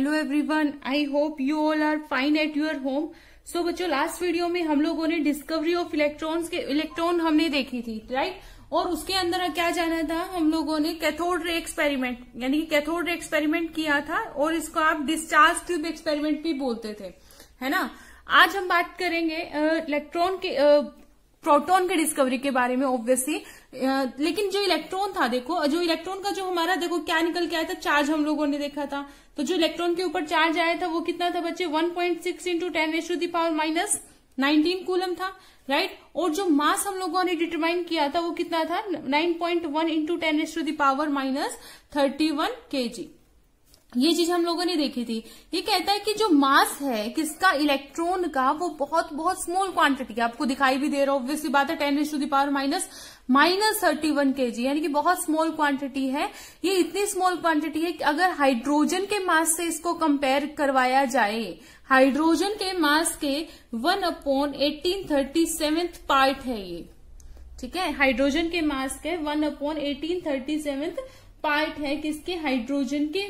Hello everyone I hope you all are fine at your home so बच्चों last video में हम लोगों ने डिस्कवरी ऑफ इलेक्ट्रॉन्स के इलेक्ट्रॉन हमने देखी थी राइट right? और उसके अंदर क्या जाना था हम लोगों ने कैथोड रे एक्सपेरिमेंट यानी कि कैथोड रे एक्सपेरिमेंट किया था और इसको आप डिस्चार्ज ट्यूब एक्सपेरिमेंट भी बोलते थे है ना आज हम बात करेंगे इलेक्ट्रॉन के प्रोटोन प्रोटॉन के डिस्कवरी के बारे में ऑब्वियसली लेकिन जो इलेक्ट्रॉन था देखो जो इलेक्ट्रॉन का जो हमारा देखो क्या निकल के आया था चार्ज हम लोगों ने देखा था तो जो इलेक्ट्रॉन के ऊपर चार्ज आया था वो कितना था बच्चे 1.6 point six into ten raise to the power minus nineteen coulomb था राइट और जो मास हम लोगों ने डिटरमाइन किया था वो कितना था 9.1 point one into ten raise to the power minus thirty one K G ये चीज हम लोगों ने देखी थी ये कहता है कि जो मास है किसका इलेक्ट्रॉन का वो बहुत बहुत स्मॉल क्वांटिटी है आपको दिखाई भी दे रहा है ऑब्वियसली बात है ten raise to the power minus minus thirty one K G यानी कि बहुत स्मॉल क्वांटिटी है ये इतनी स्मॉल क्वांटिटी है कि अगर हाइड्रोजन के मास से इसको कंपेयर करवाया जाए हाइड्रोजन के मास के one upon eighteen thirty seventh part है ये ठीक है हाइड्रोजन के मास के one upon eighteen thirty seventh part है किसके हाइड्रोजन के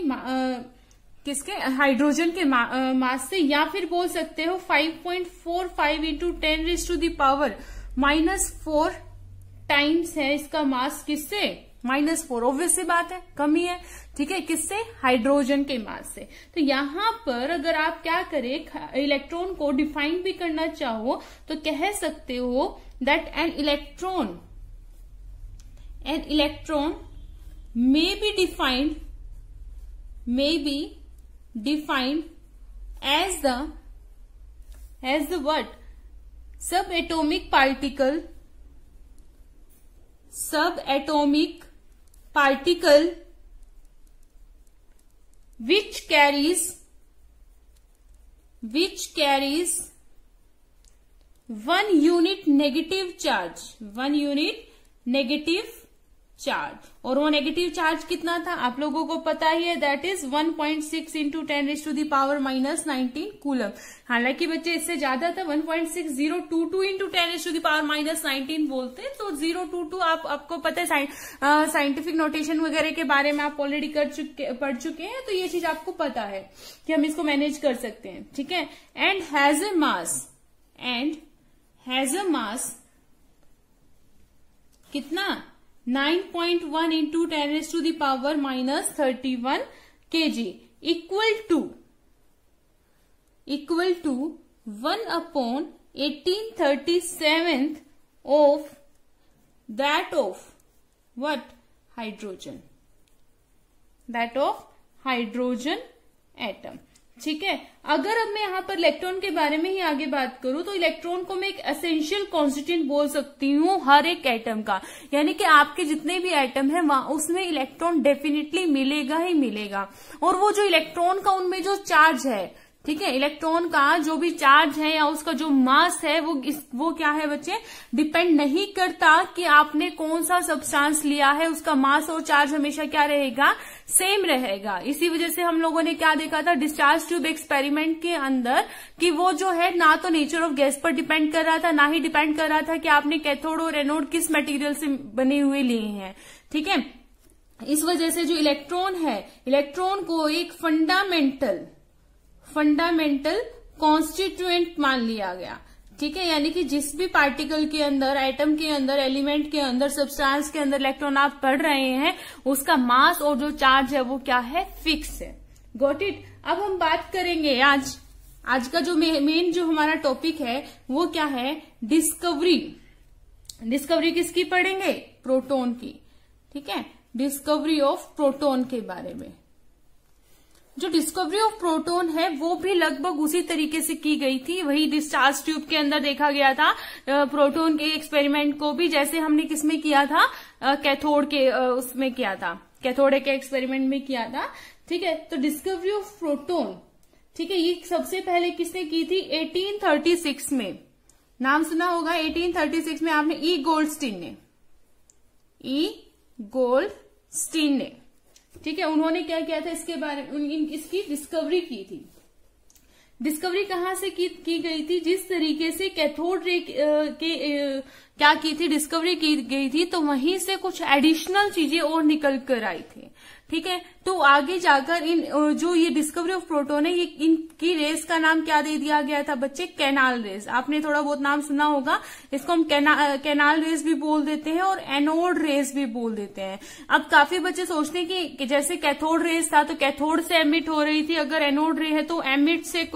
किसके हाइड्रोजन के मास से या फिर बोल सकते हो five point four five into ten raise to the power minus four times है इसका मास किससे माइनस फोर ऑब्वियस सी बात है कमी है ठीक है किससे हाइड्रोजन के मास से तो यहां पर अगर आप क्या करें इलेक्ट्रॉन को डिफाइन भी करना चाहो तो कह सकते हो that an electron an electron may be defined may be defined as the as the what subatomic particle subatomic particle which carries which carries one unit negative charge one unit negative charge और वो negative charge कितना था आप लोगों को पता ही है that is 1.6 point six into ten is to the power minus nineteen coulomb हालांकि बच्चे इससे ज्यादा था 1.6022 point six zero two two into ten is to the power minus nineteen बोलते हैं तो जीरो टू टू आप आपको पता है साइंटिफिक नोटेशन वगैरह के बारे में आप ऑलरेडी कर चुके पढ़ चुके हैं तो ये चीज आपको पता है कि हम इसको मैनेज कर सकते हैं ठीक है and has a mass and has a mass कितना 9.1 into 10 raised to the power minus 31 kg equal to equal to 1 upon 1837th of that of what hydrogen that of hydrogen atom ठीक है अगर अब मैं यहाँ पर इलेक्ट्रॉन के बारे में ही आगे बात करूं तो इलेक्ट्रॉन को मैं एक एसेंशियल कॉन्स्टिट्यूंट बोल सकती हूँ हर एक एटम का यानी कि आपके जितने भी एटम है वहां उसमें इलेक्ट्रॉन डेफिनेटली मिलेगा ही मिलेगा और वो जो इलेक्ट्रॉन का उनमें जो चार्ज है ठीक है इलेक्ट्रॉन का जो भी चार्ज है या उसका जो मास है वो इस, वो क्या है बच्चे डिपेंड नहीं करता कि आपने कौन सा सब्सटेंस लिया है उसका मास और चार्ज हमेशा क्या रहेगा सेम रहेगा इसी वजह से हम लोगों ने क्या देखा था डिस्चार्ज ट्यूब एक्सपेरिमेंट के अंदर कि वो जो है ना तो नेचर ऑफ गैस पर डिपेंड कर रहा था ना ही डिपेंड कर रहा था कि आपने कैथोड और एनोड किस मटीरियल से बने हुए लिए हैं ठीक है इस वजह से जो इलेक्ट्रॉन है इलेक्ट्रॉन को एक फंडामेंटल फंडामेंटल कॉन्स्टिट्यूएंट मान लिया गया ठीक है यानी कि जिस भी पार्टिकल के अंदर आइटम के अंदर एलिमेंट के अंदर सब्सटेंस के अंदर इलेक्ट्रॉन आप पढ़ रहे हैं उसका मास और जो चार्ज है वो क्या है फिक्स है गोट इट अब हम बात करेंगे आज आज का जो मेन जो हमारा टॉपिक है वो क्या है डिस्कवरी डिस्कवरी किसकी पढ़ेंगे प्रोटोन की ठीक है डिस्कवरी ऑफ प्रोटोन के बारे में जो डिस्कवरी ऑफ प्रोटोन है वो भी लगभग उसी तरीके से की गई थी वही डिस्चार्ज ट्यूब के अंदर देखा गया था प्रोटोन के एक्सपेरिमेंट को भी जैसे हमने किसमें किया था कैथोड के उसमें किया था कैथोडे के एक्सपेरिमेंट में किया था ठीक है तो डिस्कवरी ऑफ प्रोटोन ठीक है ये सबसे पहले किसने की थी 1836 में नाम सुना होगा 1836 में आपने ई e गोल्ड ने ई गोल्ड स्टीन ने ठीक है उन्होंने क्या किया था इसके बारे में इसकी डिस्कवरी की थी डिस्कवरी कहाँ से की, की गई थी जिस तरीके से कैथोड रे के क्या की थी डिस्कवरी की गई थी तो वहीं से कुछ एडिशनल चीजें और निकल कर आई थी ठीक है तो आगे जाकर इन जो ये डिस्कवरी ऑफ प्रोटोन है ये इनकी रेस का नाम क्या दे दिया गया था बच्चे कैनाल रेस आपने थोड़ा बहुत नाम सुना होगा इसको हम कैना, कैनाल रेस भी बोल देते हैं और एनोड रेस भी बोल देते हैं अब काफी बच्चे सोचते हैं कि, कि जैसे कैथोड रेस था तो कैथोड से एमिट हो रही थी अगर एनोड रे है तो एमिट से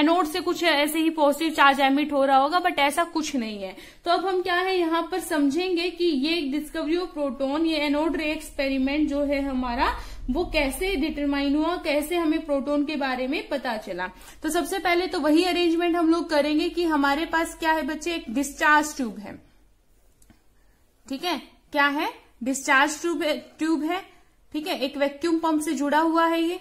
एनोड से कुछ ऐसे ही पॉजिटिव चार्ज एमिट हो रहा होगा बट ऐसा कुछ नहीं है तो अब हम क्या है यहाँ पर समझेंगे कि ये डिस्कवरी ऑफ प्रोटोन ये एनोड रे एक्सपेरिमेंट जो है हमारा वो कैसे डिटरमाइन हुआ कैसे हमें प्रोटोन के बारे में पता चला तो सबसे पहले तो वही अरेंजमेंट हम लोग करेंगे कि हमारे पास क्या है बच्चे एक डिस्चार्ज ट्यूब है ठीक है क्या है डिस्चार्ज ट्यूब ट्यूब है ठीक है एक वैक्यूम पंप से जुड़ा हुआ है ये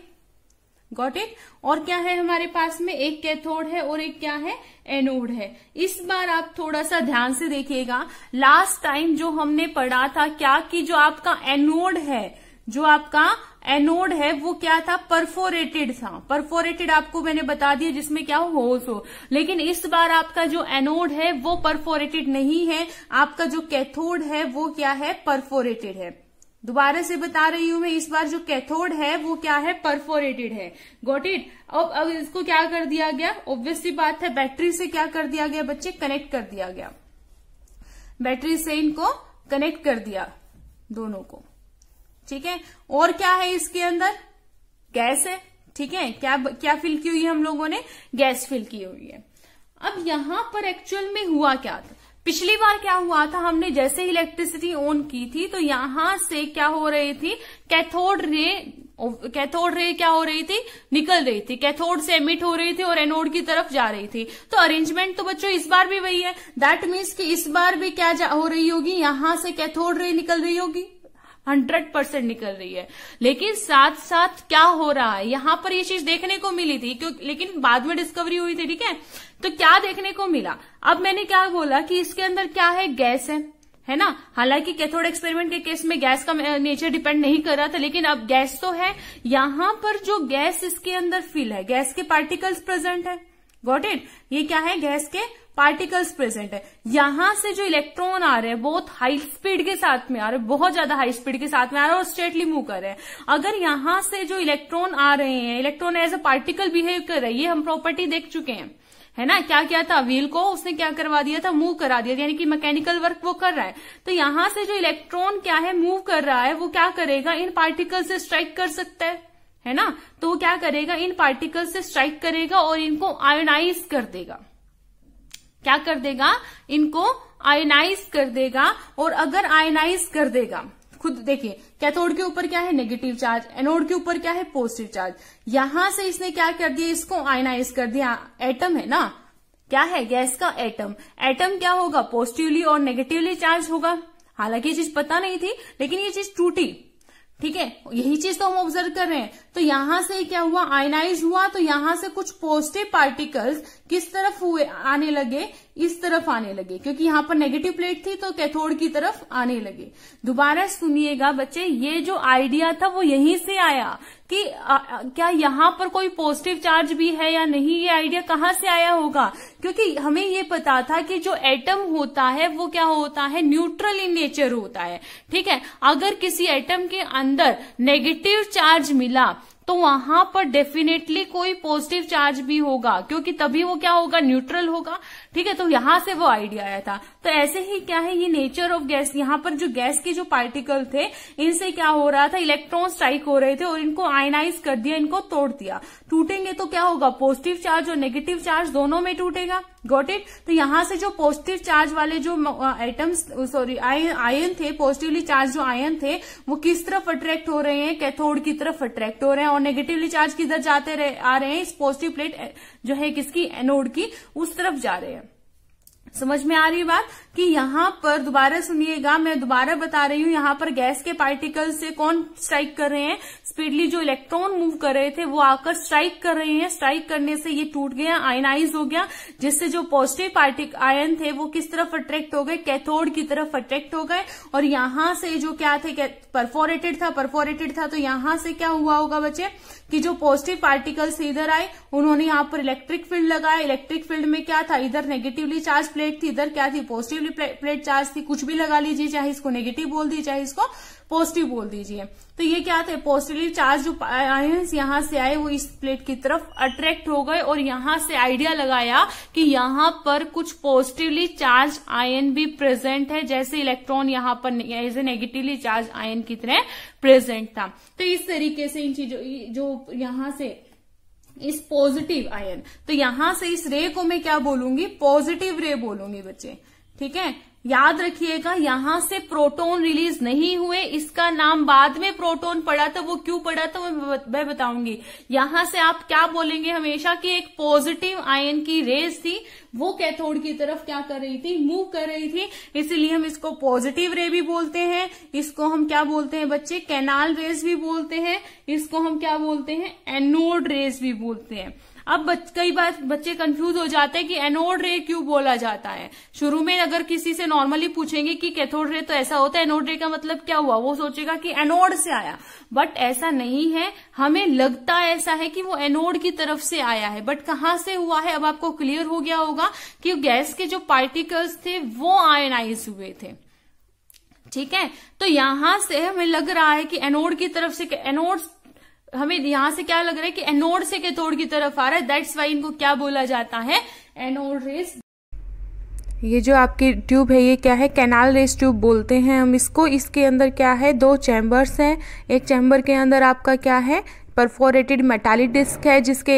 गॉट इट और क्या है हमारे पास में एक कैथोड है और एक क्या है एनोड है इस बार आप थोड़ा सा ध्यान से देखिएगा लास्ट टाइम जो हमने पढ़ा था क्या कि जो आपका एनोड है जो आपका एनोड है वो क्या था परफोरेटेड था परफोरेटेड आपको मैंने बता दिया जिसमें क्या हो होल्स हो लेकिन इस बार आपका जो एनोड है वो परफोरेटेड नहीं है आपका जो कैथोड है वो क्या है परफोरेटेड है दोबारा से बता रही हूं मैं इस बार जो कैथोड है वो क्या है परफोरेटेड है गोट इट अब अब इसको क्या कर दिया गया ऑब्वियसली बात है बैटरी से क्या कर दिया गया बच्चे कनेक्ट कर दिया गया बैटरी से इनको कनेक्ट कर दिया दोनों को ठीक है और क्या है इसके अंदर गैस है ठीक है क्या क्या फिल की हुई है हम लोगों ने गैस फिल की हुई है अब यहां पर एक्चुअल में हुआ क्या था पिछली बार क्या हुआ था हमने जैसे इलेक्ट्रिसिटी ऑन की थी तो यहां से क्या हो रही थी कैथोड रे कैथोड रे क्या हो रही थी निकल रही थी कैथोड से एमिट हो रही थी और एनोड की तरफ जा रही थी तो अरेंजमेंट तो बच्चों इस बार भी वही है दैट मीन्स कि इस बार भी क्या हो रही होगी यहां से कैथोड रे निकल रही होगी हंड्रेड परसेंट निकल रही है लेकिन साथ साथ क्या हो रहा है यहां पर ये चीज देखने को मिली थी क्यों लेकिन बाद में डिस्कवरी हुई थी ठीक है तो क्या देखने को मिला अब मैंने क्या बोला कि इसके अंदर क्या है गैस है है ना हालांकि कैथोड एक्सपेरिमेंट के केस में गैस का नेचर डिपेंड नहीं कर रहा था लेकिन अब गैस तो है यहां पर जो गैस इसके अंदर फिल है गैस के पार्टिकल्स प्रेजेंट है गॉट इट ये क्या है गैस के पार्टिकल्स प्रेजेंट है यहां से जो इलेक्ट्रॉन आ रहे हैं बहुत हाई स्पीड के साथ में आ रहे हैं बहुत ज्यादा हाई स्पीड के साथ में आ रहे हैं और स्ट्रेटली मूव कर रहे हैं अगर यहां से जो इलेक्ट्रॉन आ रहे हैं electron as a particle behave कर रहे हैं ये हम प्रॉपर्टी देख चुके हैं है ना क्या किया था व्हील को उसने क्या करवा दिया था मूव करा दिया यानी कि मैकेनिकल वर्क वो कर रहा है तो यहां से जो इलेक्ट्रॉन क्या है मूव कर रहा है वो क्या करेगा इन पार्टिकल से स्ट्राइक कर सकता है है ना तो वो क्या करेगा इन पार्टिकल से स्ट्राइक करेगा और इनको आयोनाइज कर देगा क्या कर देगा इनको आयोनाइज कर देगा और अगर आयोनाइज कर देगा खुद देखिए कैथोड के ऊपर क्या है नेगेटिव चार्ज एनोड के ऊपर क्या है पॉजिटिव चार्ज यहां से इसने क्या कर दिया इसको आयनाइज कर दिया एटम है ना क्या है गैस का एटम एटम क्या होगा पॉजिटिवली और नेगेटिवली चार्ज होगा हालांकि ये चीज पता नहीं थी लेकिन ये चीज टूटी ठीक है यही चीज तो हम ऑब्जर्व कर रहे हैं तो यहां से क्या हुआ आयनाइज हुआ तो यहां से कुछ पॉजिटिव पार्टिकल्स किस तरफ हुए आने लगे इस तरफ आने लगे क्योंकि यहां पर नेगेटिव प्लेट थी तो कैथोड की तरफ आने लगे दोबारा सुनिएगा बच्चे ये जो आइडिया था वो यहीं से आया कि आ, क्या यहाँ पर कोई पॉजिटिव चार्ज भी है या नहीं ये आइडिया कहाँ से आया होगा क्योंकि हमें ये पता था कि जो एटम होता है वो क्या होता है न्यूट्रल इन नेचर होता है ठीक है अगर किसी एटम के अंदर नेगेटिव चार्ज मिला तो वहां पर डेफिनेटली कोई पॉजिटिव चार्ज भी होगा क्योंकि तभी वो क्या होगा न्यूट्रल होगा ठीक है तो यहां से वो आइडिया आया था तो ऐसे ही क्या है ये नेचर ऑफ गैस यहाँ पर जो गैस के जो पार्टिकल थे इनसे क्या हो रहा था इलेक्ट्रॉन स्ट्राइक हो रहे थे और इनको आयनाइज कर दिया इनको तोड़ दिया टूटेंगे तो क्या होगा पॉजिटिव चार्ज और नेगेटिव चार्ज दोनों में टूटेगा गॉट इट तो यहां से जो पॉजिटिव चार्ज वाले जो एटम्स सॉरी आयन थे पॉजिटिवली चार्ज जो आयन थे वो किस तरफ अट्रैक्ट हो रहे हैं कैथोड की तरफ अट्रैक्ट हो रहे हैं और नेगेटिवली चार्ज किधर जाते रहे, आ रहे हैं इस पॉजिटिव प्लेट जो है किसकी एनोड की उस तरफ जा रहे हैं समझ में आ रही है बात कि यहाँ पर दोबारा सुनिएगा मैं दोबारा बता रही हूँ यहाँ पर गैस के पार्टिकल से कौन स्ट्राइक कर रहे हैं स्पीडली जो इलेक्ट्रॉन मूव कर रहे थे वो आकर स्ट्राइक कर रहे हैं स्ट्राइक करने से ये टूट गया आयनाइज हो गया जिससे जो पॉजिटिव पार्टिक आयन थे वो किस तरफ अट्रैक्ट हो गए कैथोड की तरफ अट्रैक्ट हो गए और यहां से जो क्या थे परफोरेटेड था परफोरेटेड था तो यहां से क्या हुआ होगा बच्चे कि जो पॉजिटिव पार्टिकल्स इधर आए उन्होंने यहां पर इलेक्ट्रिक फील्ड लगाया इलेक्ट्रिक फील्ड में क्या था इधर नेगेटिवली चार्ज प्लेट थी इधर क्या थी पॉजिटिव पॉजिटिवली प्लेट चार्ज थी कुछ भी लगा लीजिए चाहे इसको नेगेटिव बोल दीजिए चाहे इसको पॉजिटिव बोल दीजिए तो ये क्या थे पॉजिटिवली चार्ज जो आयंस यहां से आए वो इस प्लेट की तरफ अट्रैक्ट हो गए और यहां से आइडिया लगाया कि यहां पर कुछ पॉजिटिवली चार्ज आयन भी प्रेजेंट है जैसे इलेक्ट्रॉन यहां पर as a negatively charge ion की तरह प्रेजेंट था तो इस तरीके से इन चीजों जो यहां से इस पॉजिटिव आयन तो यहां से इस रे को मैं क्या बोलूंगी पॉजिटिव रे बोलूंगी बच्चे ठीक है याद रखिएगा यहां से प्रोटॉन रिलीज नहीं हुए इसका नाम बाद में प्रोटॉन पड़ा था वो क्यों पड़ा था मैं बताऊंगी यहां से आप क्या बोलेंगे हमेशा कि एक पॉजिटिव आयन की रेज थी वो कैथोड की तरफ क्या कर रही थी मूव कर रही थी इसीलिए हम इसको पॉजिटिव रे भी बोलते हैं इसको हम क्या बोलते हैं बच्चे कैनाल रेज भी बोलते हैं इसको हम क्या बोलते हैं एनोड रेज भी बोलते हैं अब बच, कई बार बच्चे कंफ्यूज हो जाते हैं कि एनोड रे क्यों बोला जाता है शुरू में अगर किसी से नॉर्मली पूछेंगे कि कैथोड रे तो ऐसा होता है एनोड रे का मतलब क्या हुआ वो सोचेगा कि एनोड से आया बट ऐसा नहीं है हमें लगता ऐसा है कि वो एनोड की तरफ से आया है बट कहां से हुआ है अब आपको क्लियर हो गया होगा कि गैस के जो पार्टिकल्स थे वो आयनाइज हुए थे ठीक है तो यहां से हमें लग रहा है कि एनोड की तरफ से एनोड हमें यहां से क्या लग रहा है कि एनोड से कैथोड की तरफ आ रहा है दैट्स वाई इनको क्या बोला जाता है एनोड रेस ये जो आपकी ट्यूब है ये क्या है कैनाल रेस ट्यूब बोलते हैं हम इसको इसके अंदर क्या है दो चैम्बर्स हैं एक चैम्बर के अंदर आपका क्या है परफोरेटेड मेटालिक डिस्क है जिसके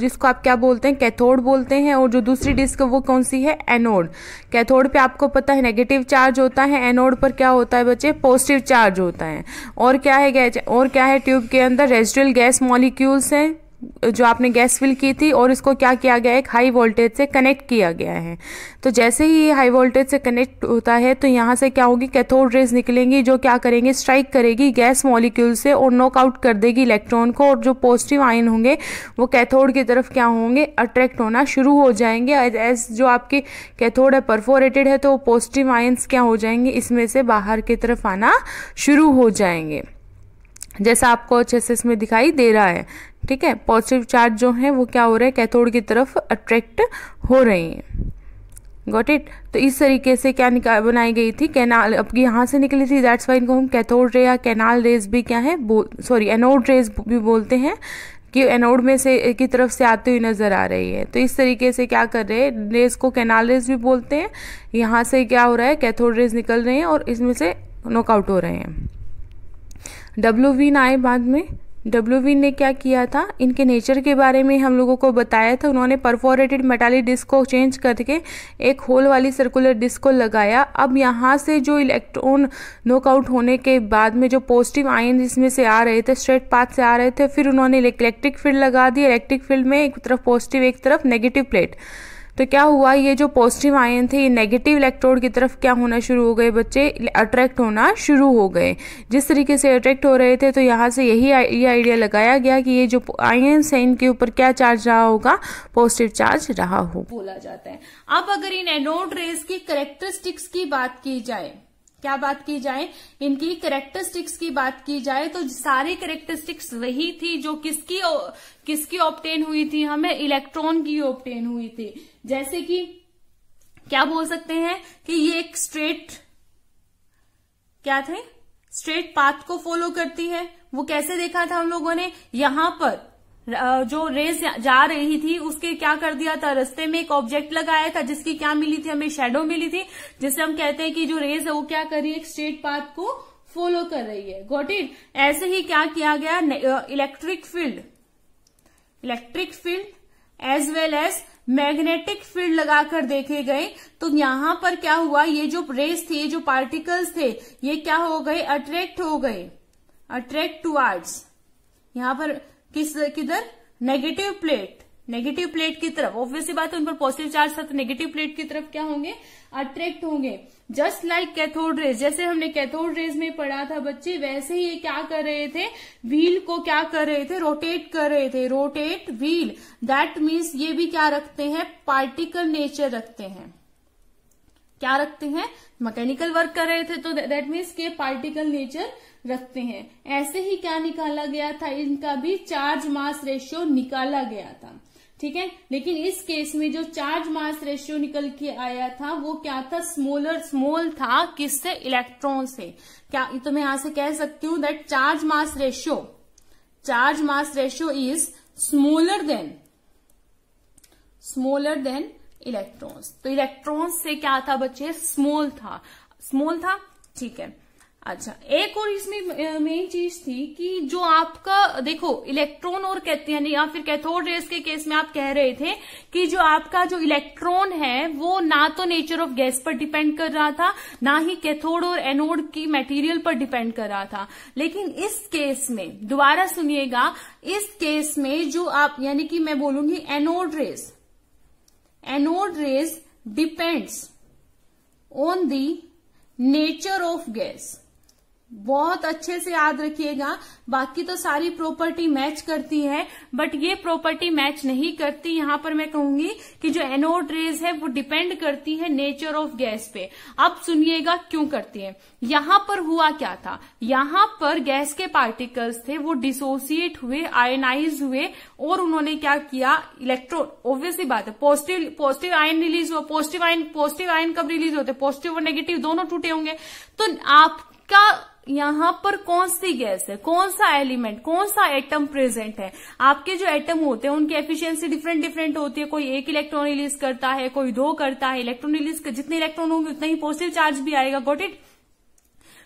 जिसको आप क्या बोलते हैं कैथोड बोलते हैं और जो दूसरी डिस्क वो कौन सी है एनोड कैथोड पे आपको पता है नेगेटिव चार्ज होता है एनोड पर क्या होता है बच्चे पॉजिटिव चार्ज होता है और क्या है गैस और क्या है ट्यूब के अंदर रेजिडुअल गैस मॉलिक्यूल्स हैं जो आपने गैस फिल की थी और इसको क्या किया गया है एक हाई वोल्टेज से कनेक्ट किया गया है तो जैसे ही ये हाई वोल्टेज से कनेक्ट होता है तो यहाँ से क्या होगी कैथोड रेज निकलेंगी जो क्या करेंगे स्ट्राइक करेगी गैस मॉलिक्यूल से और नॉकआउट कर देगी इलेक्ट्रॉन को और जो पॉजिटिव आयन होंगे वो कैथोड की तरफ क्या होंगे अट्रैक्ट होना शुरू हो जाएंगे एज जो आपके कैथोड है परफोरेटेड है तो पॉजिटिव आयन्स क्या हो जाएंगे इसमें से बाहर की तरफ आना शुरू हो जाएंगे जैसा आपको अच्छे से इसमें दिखाई दे रहा है ठीक है पॉजिटिव चार्ज जो हैं वो क्या हो रहा है कैथोड की तरफ अट्रैक्ट हो रहे हैं गॉट इट तो इस तरीके से क्या निकाल बनाई गई थी कैनाल अब यहाँ से निकली थी दैट्स वाई इनको हम कैथोड रे या कैनाल रेज भी क्या है बोल सॉरी एनोड रेज भी बोलते हैं कि एनोड में से की तरफ से आती हुई नज़र आ रही है तो इस तरीके से क्या कर रहे हैं रेज को कैनाल रेज भी बोलते हैं यहाँ से क्या हो रहा है कैथोड रेज निकल रहे हैं और इसमें से नॉकआउट हो रहे हैं डब्ल्यू वीन आए बाद में डब्ल्यू ने क्या किया था इनके नेचर के बारे में हम लोगों को बताया था उन्होंने परफोरेटेड मेटालिक डिस्क को चेंज करके एक होल वाली सर्कुलर डिस्क को लगाया अब यहाँ से जो इलेक्ट्रॉन नॉकआउट होने के बाद में जो पॉजिटिव आयन इसमें से आ रहे थे स्ट्रेट पाथ से आ रहे थे फिर उन्होंने इलेक्ट्रिक फील्ड लगा दी इलेक्ट्रिक फील्ड में एक तरफ पॉजिटिव एक तरफ नेगेटिव प्लेट तो क्या हुआ ये जो पॉजिटिव आयन थे ये नेगेटिव इलेक्ट्रोड की तरफ क्या होना शुरू हो गए बच्चे अट्रैक्ट होना शुरू हो गए जिस तरीके से अट्रैक्ट हो रहे थे तो यहाँ से यही ये आइडिया लगाया गया कि ये जो आयन्स हैं इनके ऊपर क्या चार्ज रहा होगा पॉजिटिव चार्ज रहा हो बोला जाता है अब अगर इन एनोड रेस की करेक्टरिस्टिक्स की बात की जाए क्या बात की जाए इनकी करेक्टरिस्टिक्स की बात की जाए तो सारी करेक्टरिस्टिक्स वही थी जो किसकी किसकी ऑप्टेन हुई थी हमें इलेक्ट्रॉन की ऑप्टेन हुई थी जैसे कि क्या बोल सकते हैं कि ये एक स्ट्रेट क्या थे स्ट्रेट पाथ को फॉलो करती है वो कैसे देखा था हम लोगों ने यहां पर जो रेस जा रही थी उसके क्या कर दिया था रस्ते में एक ऑब्जेक्ट लगाया था जिसकी क्या मिली थी हमें शेडो मिली थी जिससे हम कहते हैं कि जो रेस है वो क्या कर रही है स्ट्रेट पाथ को फॉलो कर रही है गॉट इट ऐसे ही क्या किया गया electric field electric field as well as magnetic field लगाकर देखे गए तो यहां पर क्या हुआ ये जो रेस थी ये जो पार्टिकल्स थे ये क्या हो गए अट्रैक्ट हो गए अट्रैक्ट टूआर्ड्स यहां पर किस किधर नेगेटिव प्लेट नेगेटिव प्लेट की तरफ ऑब्वियसली बात है उन पर पॉजिटिव चार्ज था नेगेटिव प्लेट की तरफ क्या होंगे अट्रैक्ट होंगे जस्ट लाइक कैथोड रेज जैसे हमने कैथोड रेज में पढ़ा था बच्चे वैसे ही ये क्या कर रहे थे व्हील को क्या कर रहे थे रोटेट कर रहे थे रोटेट व्हील दैट मीन्स ये भी क्या रखते हैं पार्टिकल नेचर रखते हैं क्या रखते हैं मैकेनिकल वर्क कर रहे थे तो दैट मीन्स के पार्टिकल नेचर रखते हैं ऐसे ही क्या निकाला गया था इनका भी चार्ज मास रेशियो निकाला गया था ठीक है लेकिन इस केस में जो चार्ज मास रेशियो निकल के आया था वो क्या था स्मोलर स्मॉल था किससे इलेक्ट्रॉन से क्या तो मैं यहां से कह सकती हूं that charge mass ratio charge mass ratio is smaller than smaller than electrons तो इलेक्ट्रॉन्स से क्या था बच्चे स्मॉल था स्मॉल था ठीक है अच्छा एक और इसमें मेन चीज थी कि जो आपका देखो इलेक्ट्रॉन और कहते हैं या फिर कैथोड रेस के केस में आप कह रहे थे कि जो आपका जो इलेक्ट्रॉन है वो ना तो नेचर ऑफ गैस पर डिपेंड कर रहा था ना ही कैथोड और एनोड की मटेरियल पर डिपेंड कर रहा था लेकिन इस केस में दोबारा सुनिएगा इस केस में जो आप यानी कि मैं बोलूंगी anode rays anode rays depends on the nature of gas. बहुत अच्छे से याद रखिएगा बाकी तो सारी प्रॉपर्टी मैच करती है बट ये प्रॉपर्टी मैच नहीं करती यहां पर मैं कहूंगी कि जो एनोड रेज है वो डिपेंड करती है नेचर ऑफ गैस पे अब सुनिएगा क्यों करती है यहां पर हुआ क्या था यहां पर गैस के पार्टिकल्स थे वो डिसोसिएट हुए आयनाइज हुए और उन्होंने क्या किया इलेक्ट्रोन ऑब्वियसली बात है पॉजिटिव पॉजिटिव आयन रिलीज हुआ पॉजिटिव आयन पॉजिटिव आयन कब रिलीज होते पॉजिटिव और नेगेटिव दोनों टूटे होंगे तो आपका यहाँ पर कौन सी गैस है कौन सा एलिमेंट कौन सा एटम प्रेजेंट है आपके जो एटम होते हैं उनकी एफिशिएंसी डिफरेंट डिफरेंट होती है कोई एक इलेक्ट्रॉन रिलीज करता है कोई दो करता है इलेक्ट्रॉन रिलीज जितने इलेक्ट्रॉन होंगे उतना ही पॉजिटिव चार्ज भी आएगा गोट इट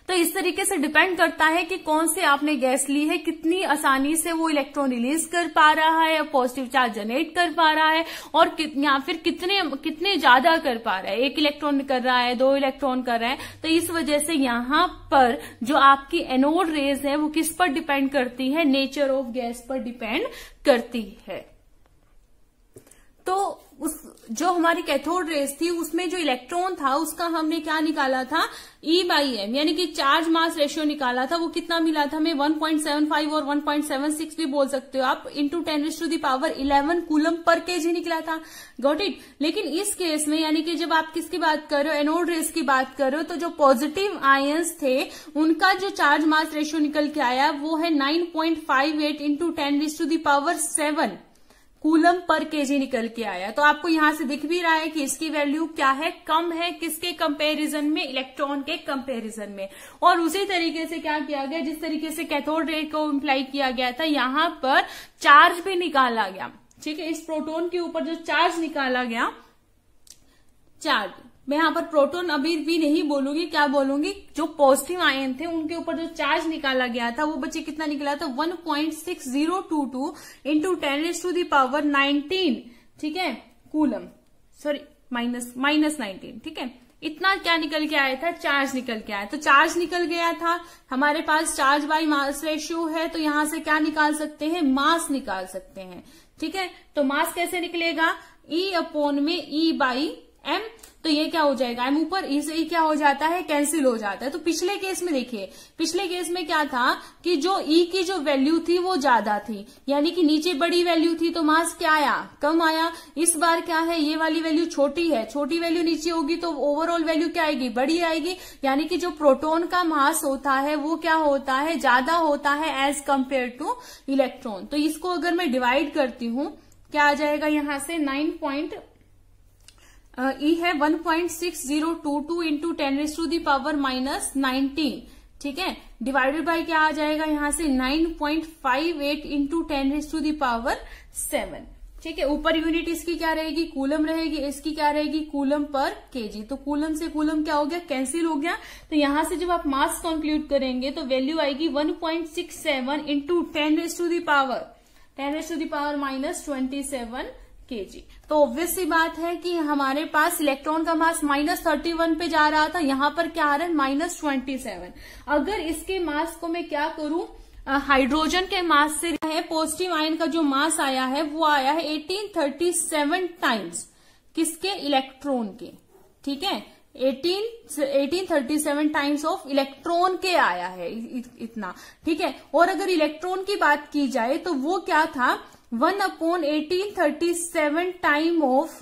तो इस तरीके से डिपेंड करता है कि कौन से आपने गैस ली है कितनी आसानी से वो इलेक्ट्रॉन रिलीज कर पा रहा है पॉजिटिव चार्ज जनरेट कर पा रहा है और या फिर कितने कितने ज्यादा कर पा रहा है एक इलेक्ट्रॉन कर रहा है दो इलेक्ट्रॉन कर रहा है तो इस वजह से यहां पर जो आपकी एनोड रेज है वो किस पर डिपेंड करती है नेचर ऑफ गैस पर डिपेंड करती है तो उस जो हमारी कैथोड रेस थी उसमें जो इलेक्ट्रॉन था उसका हमने क्या निकाला था ई बाई एम यानी कि चार्ज मास रेशियो निकाला था वो कितना मिला था हमें 1.75 और 1.76 भी बोल सकते हो आप into ten to the power eleven coulomb पर के जी निकला था गॉट इट लेकिन इस केस में यानी कि जब आप किसकी बात कर रहे हो एनोड रेस की बात कर रहे हो तो जो पॉजिटिव आयंस थे उनका जो चार्ज मास रेशियो निकल के आया वो है nine point five eight into ten to the power seven coulomb per KG निकल के आया तो आपको यहां से दिख भी रहा है कि इसकी वैल्यू क्या है कम है किसके कंपैरिजन में इलेक्ट्रॉन के कंपैरिजन में और उसी तरीके से क्या किया गया जिस तरीके से कैथोड रे को इम्प्लाई किया गया था यहां पर चार्ज भी निकाला गया ठीक है इस प्रोटोन के ऊपर जो चार्ज निकाला गया चार्ज मैं यहाँ पर प्रोटोन अभी भी नहीं बोलूंगी क्या बोलूंगी जो पॉजिटिव आयन थे उनके ऊपर जो चार्ज निकाला गया था वो बच्चे कितना निकला था 1.6022 point six zero two two into ten is to the power nineteen ठीक है coulomb sorry minus minus nineteen ठीक है इतना क्या निकल के आया था चार्ज निकल के आया तो चार्ज निकल गया था हमारे पास चार्ज बाय मास रेशियो है तो यहां से क्या निकाल सकते हैं मास निकाल सकते हैं ठीक है तो मास कैसे निकलेगा ई e में ई बाई एम तो ये क्या हो जाएगा एम ऊपर ई से ई क्या हो जाता है कैंसिल हो जाता है तो पिछले केस में देखिए पिछले केस में क्या था कि जो ई e की जो वैल्यू थी वो ज्यादा थी यानी कि नीचे बड़ी वैल्यू थी तो मास क्या आया कम आया इस बार क्या है ये वाली वैल्यू छोटी है छोटी वैल्यू नीचे होगी तो ओवरऑल वैल्यू क्या आएगी बड़ी आएगी यानी कि जो प्रोटोन का मास होता है वो क्या होता है ज्यादा होता है एज कंपेयर टू इलेक्ट्रॉन तो इसको अगर मैं डिवाइड करती हूँ क्या आ जाएगा यहां से नाइन पॉइंट ई e है 1.6022 point six zero two two into ten raise to the power minus nineteen ठीक है डिवाइडेड बाय क्या आ जाएगा यहां से 9.58 point five eight into ten raise to the power seven ठीक है ऊपर यूनिट इसकी क्या रहेगी कूलम रहेगी इसकी क्या रहेगी कूलम पर केजी तो कूलम से कूलम क्या हो गया कैंसिल हो गया तो यहां से जब आप मास कंक्लूड करेंगे तो वैल्यू आएगी 1.67 point six seven into ten raise to the power ten raise to the power minus twenty seven K G तो ऑब्वियस सी बात है कि हमारे पास इलेक्ट्रॉन का मास माइनस थर्टी वन पे जा रहा था यहां पर क्या आ रहा है माइनस ट्वेंटी सेवन अगर इसके मास को मैं क्या करूं हाइड्रोजन के मास से है पॉजिटिव आयन का जो मास आया है वो आया है एटीन थर्टी सेवन टाइम्स किसके इलेक्ट्रॉन के ठीक है eighteen eighteen thirty seven times of electron के आया है इ, इ, इतना ठीक है और अगर इलेक्ट्रॉन की बात की जाए तो वो क्या था one upon eighteen thirty seven time of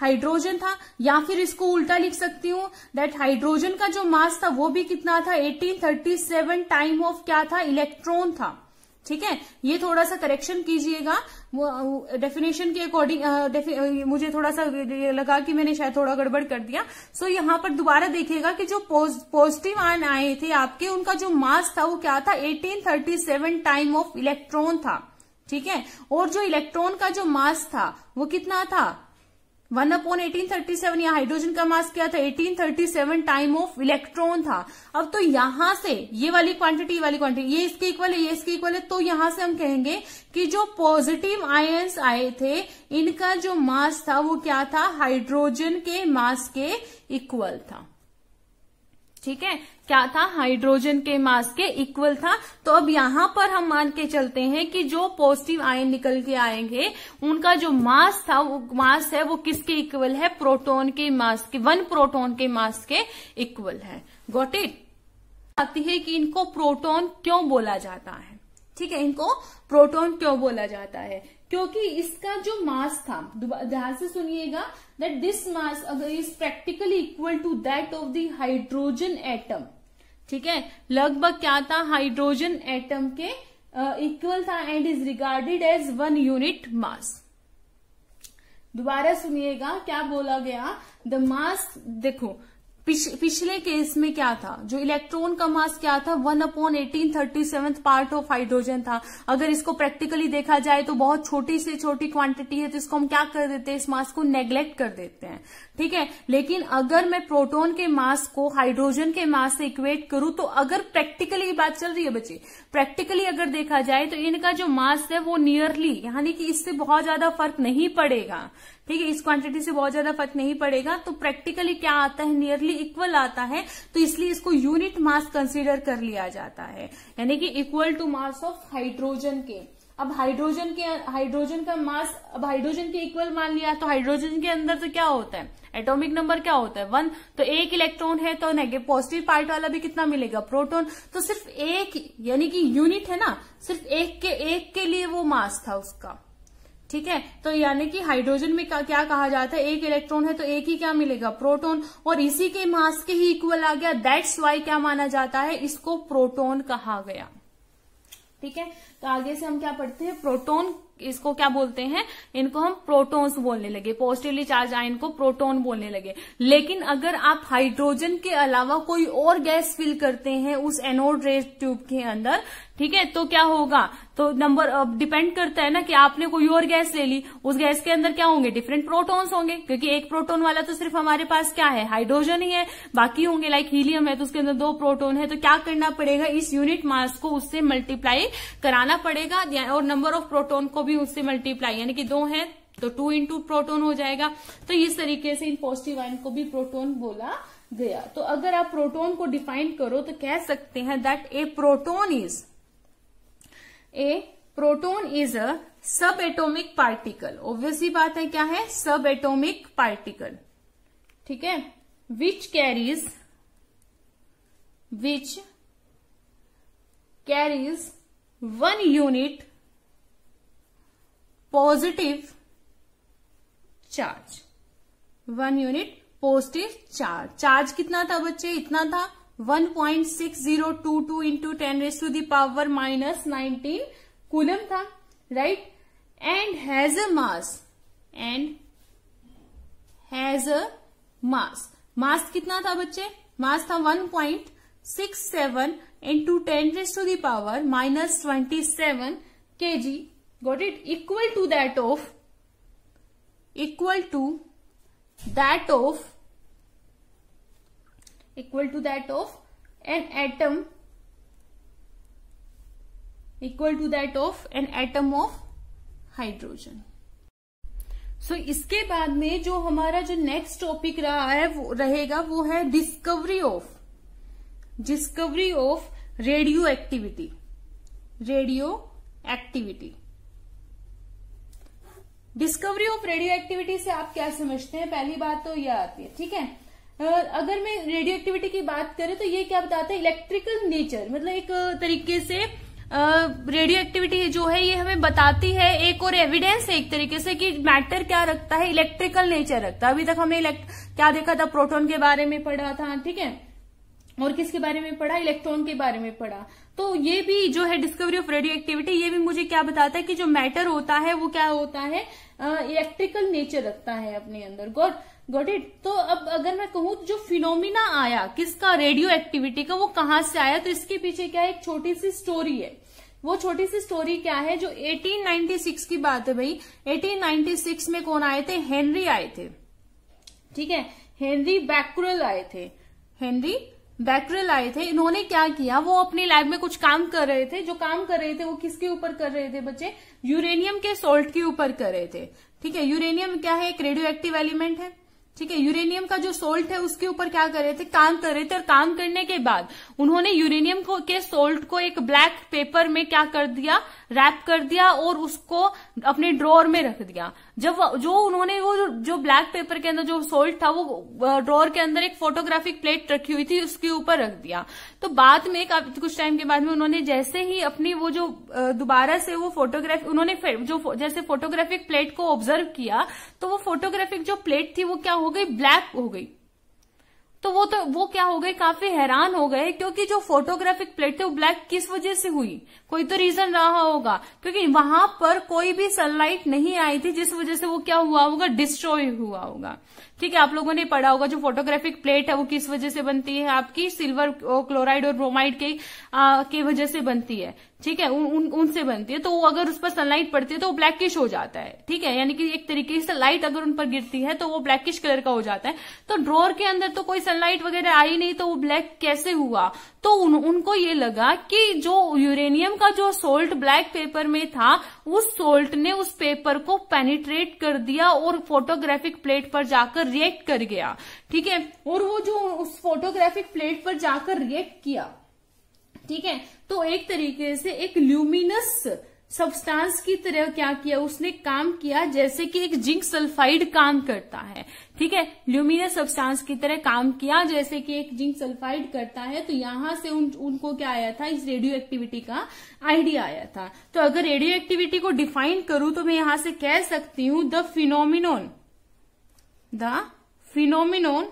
hydrogen था या फिर इसको उल्टा लिख सकती हूँ दैट हाइड्रोजन का जो मास था वो भी कितना था 1837 टाइम ऑफ क्या था इलेक्ट्रॉन था ठीक है ये थोड़ा सा करेक्शन कीजिएगा डेफिनेशन के अकॉर्डिंग मुझे थोड़ा सा लगा कि मैंने शायद थोड़ा गड़बड़ कर दिया सो so, यहाँ पर दोबारा देखिएगा कि जो पॉजिटिव आयन आए थे आपके उनका जो मास था वो क्या था 1837 टाइम ऑफ इलेक्ट्रॉन था ठीक है और जो इलेक्ट्रॉन का जो मास था वो कितना था one upon eighteen thirty seven या हाइड्रोजन का मास क्या था eighteen thirty seven time of electron था अब तो यहां से ये वाली क्वांटिटी वाली क्वांटिटी ये इसके इक्वल है ये इसके इक्वल है तो यहां से हम कहेंगे कि जो पॉजिटिव आयंस आए थे इनका जो मास था वो क्या था हाइड्रोजन के मास के इक्वल था ठीक है क्या था हाइड्रोजन के मास के इक्वल था तो अब यहां पर हम मान के चलते हैं कि जो पॉजिटिव आयन निकल के आएंगे उनका जो मास था वो मास है वो किसके इक्वल है प्रोटॉन के मास के वन प्रोटॉन के मास के इक्वल है गॉट इट आती है कि इनको प्रोटॉन क्यों बोला जाता है ठीक है इनको प्रोटोन क्यों बोला जाता है क्योंकि इसका जो मास था ध्यान से सुनिएगा दैट दिस मास अगर is practically equal to that of the hydrogen atom ठीक है लगभग क्या था हाइड्रोजन एटम के इक्वल uh, था and is regarded as one unit mass दोबारा सुनिएगा क्या बोला गया द मास देखो पिछ, पिछले केस में क्या था जो इलेक्ट्रॉन का मास क्या था one upon eighteen thirty seven part of hydrogen था अगर इसको प्रैक्टिकली देखा जाए तो बहुत छोटी से छोटी क्वांटिटी है तो इसको हम क्या कर देते हैं इस मास को नेग्लेक्ट कर देते हैं ठीक है लेकिन अगर मैं प्रोटोन के मास को हाइड्रोजन के मास से इक्वेट करूं तो अगर प्रैक्टिकली बात चल रही है बच्चे प्रैक्टिकली अगर देखा जाए तो इनका जो मास है वो नियरली यानी कि इससे बहुत ज्यादा फर्क नहीं पड़ेगा ठीक है इस क्वांटिटी से बहुत ज्यादा फर्क नहीं पड़ेगा तो प्रैक्टिकली क्या आता है नियरली इक्वल आता है तो इसलिए इसको यूनिट मास कंसिडर कर लिया जाता है यानी कि equal to mass of hydrogen के अब हाइड्रोजन के हाइड्रोजन का मास अब हाइड्रोजन के इक्वल मान लिया तो हाइड्रोजन के अंदर तो क्या होता है एटॉमिक नंबर क्या होता है वन तो एक इलेक्ट्रॉन है तो नेगेटिव पॉजिटिव पार्ट वाला भी कितना मिलेगा प्रोटॉन तो सिर्फ एक यानी कि यूनिट है ना सिर्फ एक के एक के लिए वो मास था उसका ठीक है तो यानी कि हाइड्रोजन में क्या कहा जाता है एक इलेक्ट्रॉन है तो एक ही क्या मिलेगा प्रोटोन और इसी के मास के ही इक्वल आ गया दैट्स वाई क्या माना जाता है इसको प्रोटोन कहा गया ठीक है तो आगे से हम क्या पढ़ते हैं प्रोटोन इसको क्या बोलते हैं इनको हम प्रोटॉन्स बोलने लगे पॉजिटिवली चार्ज आए को प्रोटॉन बोलने लगे लेकिन अगर आप हाइड्रोजन के अलावा कोई और गैस फिल करते हैं उस एनोड रेस ट्यूब के अंदर ठीक है तो क्या होगा तो नंबर डिपेंड करता है ना कि आपने कोई और गैस ले ली उस गैस के अंदर क्या होंगे डिफरेंट प्रोटॉन्स होंगे क्योंकि एक प्रोटॉन वाला तो सिर्फ हमारे पास क्या है हाइड्रोजन ही है बाकी होंगे लाइक हीलियम है तो उसके अंदर दो प्रोटॉन है तो क्या करना पड़ेगा इस यूनिट मास को उससे मल्टीप्लाई कराना पड़ेगा और नंबर ऑफ प्रोटोन को भी उससे मल्टीप्लाई यानी कि दो है तो टू इंटू प्रोटोन हो जाएगा तो इस तरीके से इन पॉजिटिव आइन को भी प्रोटोन बोला गया तो अगर आप प्रोटोन को डिफाइन करो तो कह सकते हैं that a proton is a proton is a subatomic particle obvious ही बात है क्या है सब एटोमिक पार्टिकल ठीक है which carries which carries one unit positive charge one unit positive charge charge कितना था बच्चे इतना था one point six zero two two into ten raise to the power minus nineteen coulomb था right and has a mass and has a mass mass कितना था बच्चे mass था one point six seven into ten raise to the power minus twenty seven K G got it equal to that of equal to that of equal to that of an atom equal to that of an atom of hydrogen. So so, इसके बाद में जो हमारा जो next topic रहा है वो रहेगा वो है discovery of discovery of radioactivity radioactivity discovery of radioactivity से आप क्या समझते हैं पहली बात तो यह आती है ठीक है अगर मैं रेडियो एक्टिविटी की बात करें तो ये क्या बताता है इलेक्ट्रिकल नेचर मतलब एक तरीके से रेडियो एक्टिविटी जो है ये हमें बताती है एक और एविडेंस है एक तरीके से कि मैटर क्या रखता है इलेक्ट्रिकल नेचर रखता है अभी तक हमने क्या देखा था प्रोटोन के बारे में पढ़ा था ठीक है और किसके बारे में पढ़ा इलेक्ट्रॉन के बारे में पढ़ा तो ये भी जो है डिस्कवरी ऑफ रेडियो एक्टिविटी ये भी मुझे क्या बताता है कि जो मैटर होता है वो क्या होता है इलेक्ट्रिकल नेचर रखता है अपने अंदर गॉड गॉट इट तो अब अगर मैं कहूँ जो फिनोमिना आया किसका रेडियो एक्टिविटी का वो कहाँ से आया तो इसके पीछे क्या है एक छोटी सी स्टोरी है वो छोटी सी स्टोरी क्या है जो 1896 की बात है भाई 1896 में कौन आए थे हेनरी आए थे ठीक है हेनरी बैक्रल आए थे हेनरी बैक्रल आए थे इन्होंने क्या किया वो अपने लैब में कुछ काम कर रहे थे जो काम कर रहे थे वो किसके ऊपर कर रहे थे बच्चे यूरेनियम के सोल्ट के ऊपर कर रहे थे ठीक है यूरेनियम क्या है एक रेडियो एक्टिव एलिमेंट है ठीक है यूरेनियम का जो सोल्ट है उसके ऊपर क्या कर रहे थे काम कर रहे थे और काम करने के बाद उन्होंने यूरेनियम के सोल्ट को एक ब्लैक पेपर में क्या कर दिया रैप कर दिया और उसको अपने ड्रॉर में रख दिया जब जो उन्होंने वो जो ब्लैक पेपर के अंदर जो सोल्ट था वो ड्रॉर के अंदर एक फोटोग्राफिक प्लेट रखी हुई थी उसके ऊपर रख दिया तो बाद में कुछ टाइम के बाद में उन्होंने जैसे ही अपनी वो जो दोबारा से वो फोटोग्राफी उन्होंने जो जैसे फोटोग्राफिक प्लेट को ऑब्जर्व किया तो वो फोटोग्राफिक जो प्लेट थी वो क्या हो गई ब्लैक हो गई तो वो तो वो क्या हो गए काफी हैरान हो गए क्योंकि जो फोटोग्राफिक प्लेट थे वो ब्लैक किस वजह से हुई कोई तो रीजन रहा होगा क्योंकि वहां पर कोई भी सनलाइट नहीं आई थी जिस वजह से वो क्या हुआ होगा डिस्ट्रॉय हुआ होगा ठीक है आप लोगों ने पढ़ा होगा जो फोटोग्राफिक प्लेट है वो किस वजह से बनती है आपकी सिल्वर क्लोराइड और ब्रोमाइड के आ, के वजह से बनती है ठीक है उन, उन उनसे बनती है तो वो अगर उस पर सनलाइट पड़ती है तो वो ब्लैकिश हो जाता है ठीक है यानी कि एक तरीके से लाइट अगर उन पर गिरती है तो वो ब्लैकिश कलर का हो जाता है तो ड्रोर के अंदर तो कोई सनलाइट वगैरह आई नहीं तो वो ब्लैक कैसे हुआ तो उन, उनको ये लगा कि जो यूरेनियम का जो सोल्ट ब्लैक पेपर में था उस सोल्ट ने उस पेपर को पेनिट्रेट कर दिया और फोटोग्राफिक प्लेट पर जाकर रिएक्ट कर गया ठीक है और वो जो उस फोटोग्राफिक प्लेट पर जाकर रिएक्ट किया ठीक है तो एक तरीके से एक ल्यूमिनस सब्सटेंस की तरह क्या किया उसने काम किया जैसे कि एक जिंक सल्फाइड काम करता है ठीक है ल्यूमिनस सब्सटेंस की तरह काम किया जैसे कि एक जिंक सल्फाइड करता है तो यहां से उन, उनको क्या आया था इस रेडियो एक्टिविटी का आइडिया आया था तो अगर रेडियो एक्टिविटी को डिफाइन करूं तो मैं यहां से कह सकती हूं the phenomenon the phenomenon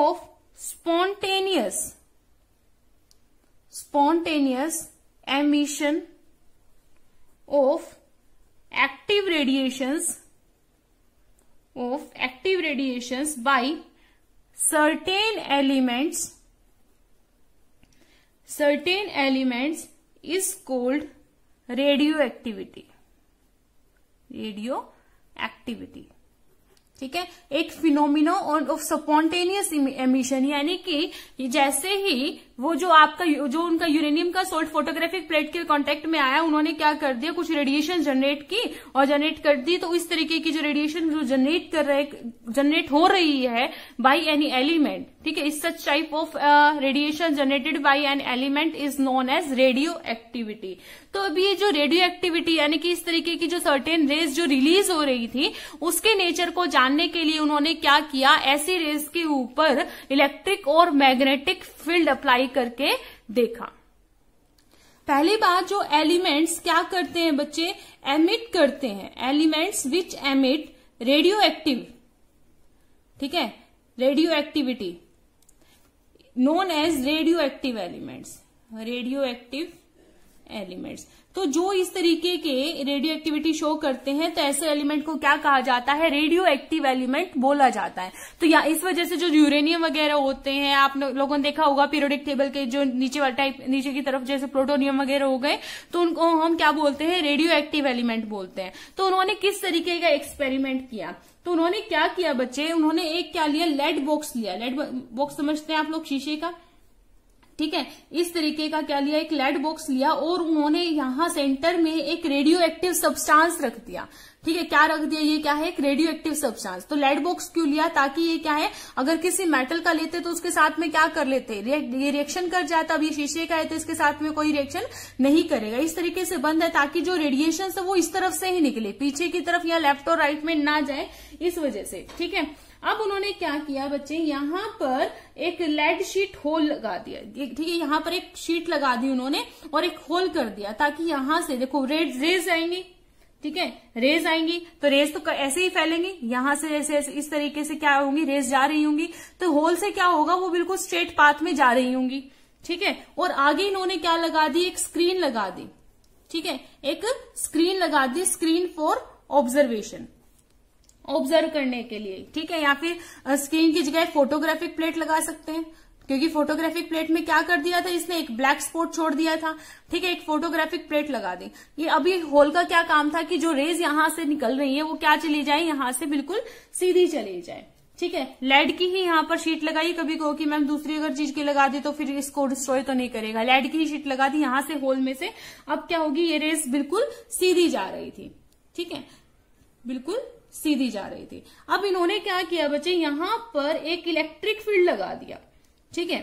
of spontaneous spontaneous emission of active radiations of active radiations by certain elements certain elements is called radioactivity radioactivity ठीक है एक फिनोमिनो ऑफ स्पॉन्टेनियस एमिशन यानी कि जैसे ही वो जो आपका जो उनका यूरेनियम का सोल्ट फोटोग्राफिक प्लेट के कांटेक्ट में आया उन्होंने क्या कर दिया कुछ रेडिएशन जनरेट की और जनरेट कर दी तो इस तरीके की जो रेडिएशन जो जनरेट कर रहे जनरेट हो रही है बाय एनी एलिमेंट ठीक है इस such type of radiation generated by an element is known as radioactivity तो अब ये जो रेडियो एक्टिविटी यानी कि इस तरीके की जो सर्टेन रेज जो रिलीज हो रही थी उसके नेचर को जानने के लिए उन्होंने क्या किया ऐसी रेज के ऊपर इलेक्ट्रिक और मैग्नेटिक फील्ड अप्लाई ट्राई करके देखा पहली बात जो एलिमेंट्स क्या करते हैं बच्चे एमिट करते हैं elements which emit radioactive ठीक है radioactivity known as radioactive elements radioactive elements तो जो इस तरीके के रेडियो एक्टिविटी शो करते हैं तो ऐसे एलिमेंट को क्या कहा जाता है रेडियो एक्टिव एलिमेंट बोला जाता है तो या इस वजह से जो यूरेनियम वगैरह होते हैं आप लोगों ने देखा होगा पीरियोडिक टेबल के जो नीचे वाले टाइप नीचे की तरफ जैसे प्लूटोनियम वगैरह हो गए तो उनको हम क्या बोलते हैं रेडियो एक्टिव एलिमेंट बोलते हैं तो उन्होंने किस तरीके का एक्सपेरिमेंट किया तो उन्होंने क्या किया बच्चे उन्होंने एक क्या लिया लेड बॉक्स लिया लेड बॉक्स समझते हैं आप लोग शीशे का ठीक है इस तरीके का क्या लिया एक लेड बॉक्स लिया और उन्होंने यहां सेंटर में एक रेडियो एक्टिव सब्सटांस रख दिया ठीक है क्या रख दिया ये क्या है एक रेडियो एक्टिव सब्सटांस तो लेड बॉक्स क्यों लिया ताकि ये क्या है अगर किसी मेटल का लेते तो उसके साथ में क्या कर लेते ये रिएक्शन कर जाता अभी शीशे का है तो इसके साथ में कोई रिएक्शन नहीं करेगा इस तरीके से बंद है ताकि जो रेडिएशन है वो इस तरफ से ही निकले पीछे की तरफ या लेफ्ट और राइट में ना जाए इस वजह से ठीक है अब उन्होंने क्या किया बच्चे यहाँ पर एक लेड शीट होल लगा दिया ठीक है यहाँ पर एक शीट लगा दी उन्होंने और एक होल कर दिया ताकि यहां से देखो रेड रेज आएंगी ठीक है रेज आएंगी तो रेज तो ऐसे ही फैलेंगी यहां से जैसे इस तरीके से क्या होंगी रेज जा रही होंगी तो होल से क्या होगा वो बिल्कुल स्ट्रेट पाथ में जा रही होंगी ठीक है और आगे इन्होंने क्या लगा दी एक स्क्रीन लगा दी ठीक है एक स्क्रीन लगा दी स्क्रीन फॉर ऑब्जर्वेशन ऑब्जर्व करने के लिए ठीक है या फिर स्क्रीन की जगह फोटोग्राफिक प्लेट लगा सकते हैं क्योंकि फोटोग्राफिक प्लेट में क्या कर दिया था इसने एक ब्लैक स्पॉट छोड़ दिया था ठीक है एक फोटोग्राफिक प्लेट लगा दी ये अभी होल का क्या काम था कि जो रेज यहां से निकल रही है वो क्या चली जाए यहां से बिल्कुल सीधी चली जाए ठीक है लेड की ही यहां पर शीट लगाई कभी कहो कि मैम दूसरी अगर चीज की लगा दी तो फिर इसको डिस्ट्रॉय तो नहीं करेगा लेड की ही शीट लगा दी यहां से होल में से अब क्या होगी ये रेस बिल्कुल सीधी जा रही थी ठीक है बिल्कुल सीधी जा रही थी अब इन्होंने क्या किया बच्चे यहां पर एक इलेक्ट्रिक फील्ड लगा दिया ठीक है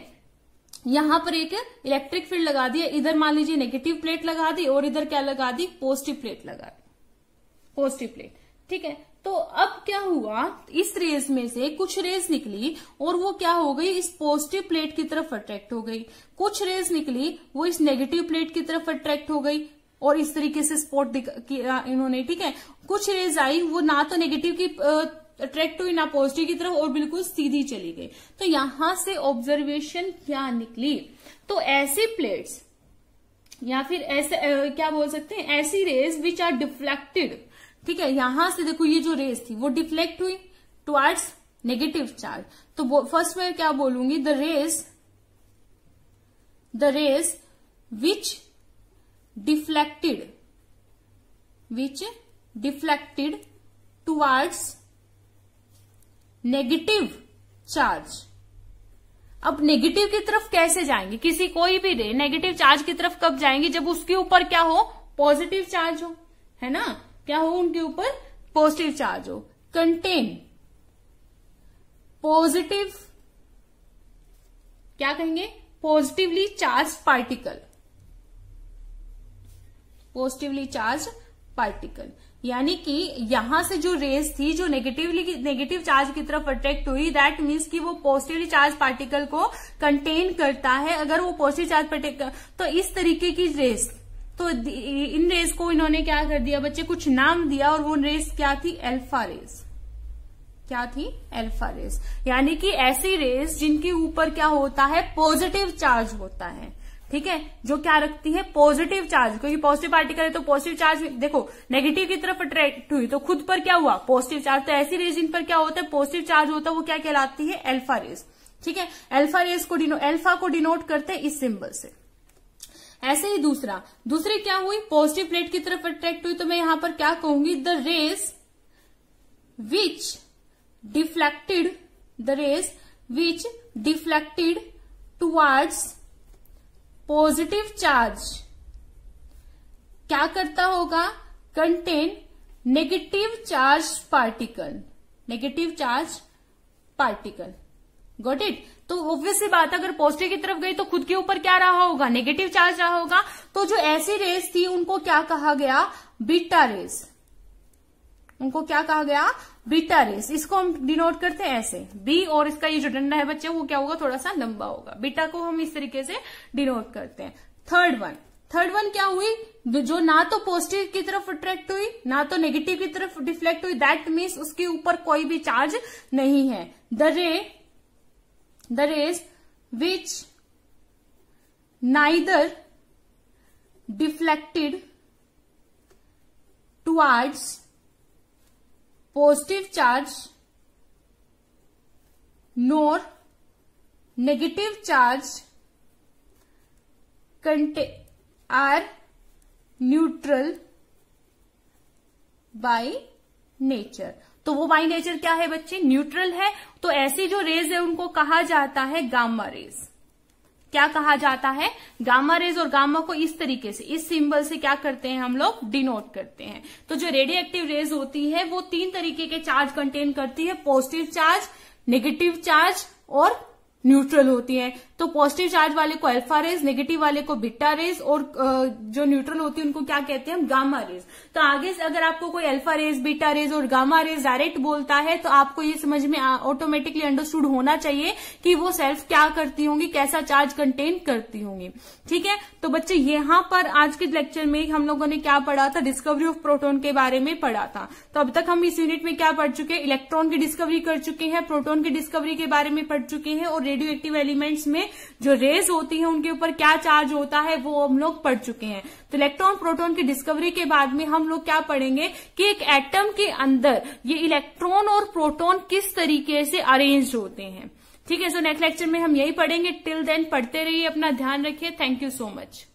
यहां पर एक इलेक्ट्रिक फील्ड लगा दिया इधर मान लीजिए नेगेटिव प्लेट लगा दी और इधर क्या लगा दी पॉजिटिव प्लेट लगा दी पॉजिटिव प्लेट ठीक है तो अब क्या हुआ इस रेस में से कुछ रेस निकली और वो क्या हो गई इस पॉजिटिव प्लेट की तरफ अट्रैक्ट हो गई कुछ रेस निकली वो इस नेगेटिव प्लेट की तरफ अट्रैक्ट हो गई और इस तरीके से स्पॉट किया इन्होंने ठीक है कुछ रेज आई वो ना तो नेगेटिव की अट्रैक्ट हुई ना पॉजिटिव की तरफ और बिल्कुल सीधी चली गई तो यहां से ऑब्जर्वेशन क्या निकली तो ऐसी प्लेट्स या फिर ऐसे क्या बोल सकते हैं ऐसी रेज विच आर डिफ्लेक्टेड ठीक है यहां से देखो ये जो रेस थी वो डिफ्लेक्ट हुई टुअर्ड्स नेगेटिव चार्ज तो फर्स्ट में क्या बोलूंगी the rays the rays which deflected which deflected towards negative charge अब नेगेटिव की तरफ कैसे जाएंगे किसी कोई भी रे नेगेटिव चार्ज की तरफ कब जाएंगे जब उसके ऊपर क्या हो पॉजिटिव चार्ज हो है ना क्या हो उनके ऊपर पॉजिटिव चार्ज हो कंटेन पॉजिटिव क्या कहेंगे positively charge particle positively charge particle यानी कि यहां से जो रेस थी जो नेगेटिवली नेगेटिव चार्ज की तरफ अट्रैक्ट हुई दैट मीन्स कि वो पॉजिटिवली चार्ज पार्टिकल को कंटेन करता है अगर वो पॉजिटिव चार्ज पार्टिकल तो इस तरीके की रेस तो इन रेस को इन्होंने क्या कर दिया बच्चे कुछ नाम दिया और वो रेस क्या थी एल्फा रेस क्या थी एल्फा रेस यानी कि ऐसी रेस जिनके ऊपर क्या होता है पॉजिटिव चार्ज होता है ठीक है जो क्या रखती है पॉजिटिव चार्ज क्योंकि पॉजिटिव पार्टिकल है तो पॉजिटिव चार्ज देखो नेगेटिव की तरफ अट्रैक्ट हुई तो खुद पर क्या हुआ पॉजिटिव चार्ज तो ऐसी रेजिन पर क्या होता है पॉजिटिव चार्ज होता है वो क्या कहलाती है एल्फा रेज ठीक है एल्फा रेज को डिनो एल्फा को डिनोट करते हैं इस सिंबल से ऐसे ही दूसरा दूसरे क्या हुई पॉजिटिव प्लेट की तरफ अट्रैक्ट हुई तो मैं यहां पर क्या कहूंगी the rays which deflected the rays which deflected towards positive charge क्या करता होगा contain negative charge particle negative charge particle got it तो ऑब्वियसली बात अगर पॉजिटिव की तरफ गई तो खुद के ऊपर क्या रहा होगा नेगेटिव चार्ज रहा होगा तो जो ऐसी रेस थी उनको क्या कहा गया बीटा रेस उनको क्या कहा गया बीटा रेस इसको हम डिनोट करते हैं ऐसे बी और इसका ये जो डंडा है बच्चे वो क्या होगा थोड़ा सा लंबा होगा बीटा को हम इस तरीके से डिनोट करते हैं थर्ड वन थर्ड वन क्या हुई जो ना तो पॉजिटिव की तरफ अट्रैक्ट हुई ना तो नेगेटिव की तरफ डिफ्लेक्ट हुई दैट मीन्स उसके ऊपर कोई भी चार्ज नहीं है the ray the rays which neither deflected towards positive charge nor negative charge contain are neutral by nature तो वो बाय नेचर क्या है बच्चे न्यूट्रल है तो ऐसी जो रेज है उनको कहा जाता है गामा रेज क्या कहा जाता है गामा रेज और गामा को इस तरीके से इस सिंबल से क्या करते हैं हम लोग डिनोट करते हैं तो जो रेडियो एक्टिव रेज होती है वो तीन तरीके के चार्ज कंटेन करती है पॉजिटिव चार्ज नेगेटिव चार्ज और न्यूट्रल होती है तो पॉजिटिव चार्ज वाले को अल्फा रेज नेगेटिव वाले को बिट्टा रेज और जो न्यूट्रल होती है उनको क्या कहते हैं हम गामा रेज तो आगे से अगर आपको कोई अल्फा रेज बिट्टा रेज और गामा रेज डायरेक्ट बोलता है तो आपको ये समझ में ऑटोमेटिकली अंडरस्टूड होना चाहिए कि वो सेल्फ क्या करती होंगी कैसा चार्ज कंटेन करती होंगी ठीक है तो बच्चे यहां पर आज के लेक्चर में हम लोगों ने क्या पढ़ा था डिस्कवरी ऑफ प्रोटोन के बारे में पढ़ा था तो अब तक हम इस यूनिट में क्या पढ़ चुके हैं इलेक्ट्रॉन की डिस्कवरी कर चुके हैं प्रोटोन की डिस्कवरी के बारे में पढ़ चुके हैं और रेडियो एक्टिव एलिमेंट्स में जो रेज होती है उनके ऊपर क्या चार्ज होता है वो हम लोग पढ़ चुके हैं तो इलेक्ट्रॉन प्रोटोन की डिस्कवरी के बाद में हम लोग क्या पढ़ेंगे कि एक एटम के अंदर ये इलेक्ट्रॉन और प्रोटोन किस तरीके से अरेन्ज होते हैं ठीक है सो नेक्स्ट लेक्चर में हम यही पढ़ेंगे टिल देन पढ़ते रहिए अपना ध्यान रखिए थैंक यू सो मच